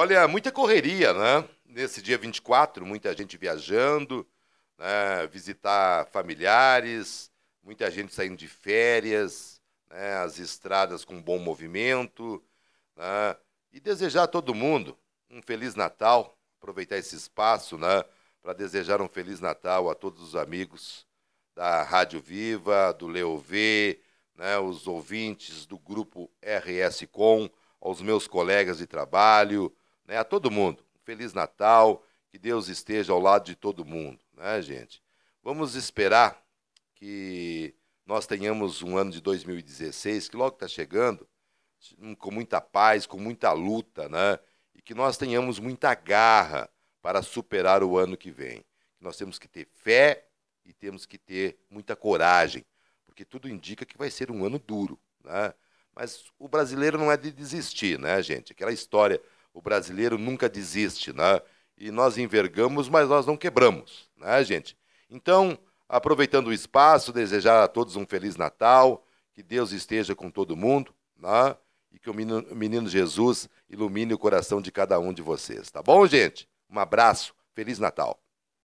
Olha, muita correria, né? Nesse dia 24, muita gente viajando, né? visitar familiares, muita gente saindo de férias, né? as estradas com bom movimento. Né? E desejar a todo mundo um Feliz Natal, aproveitar esse espaço né? para desejar um Feliz Natal a todos os amigos da Rádio Viva, do Leov, né? os ouvintes do grupo RS Com, aos meus colegas de trabalho, né, a todo mundo. Feliz Natal, que Deus esteja ao lado de todo mundo, né, gente? Vamos esperar que nós tenhamos um ano de 2016, que logo está chegando, hum, com muita paz, com muita luta, né? E que nós tenhamos muita garra para superar o ano que vem. Nós temos que ter fé e temos que ter muita coragem, porque tudo indica que vai ser um ano duro, né? Mas o brasileiro não é de desistir, né, gente? Aquela história o brasileiro nunca desiste, né? E nós envergamos, mas nós não quebramos, né, gente? Então, aproveitando o espaço, desejar a todos um feliz Natal, que Deus esteja com todo mundo, né? E que o menino Jesus ilumine o coração de cada um de vocês, tá bom, gente? Um abraço, feliz Natal.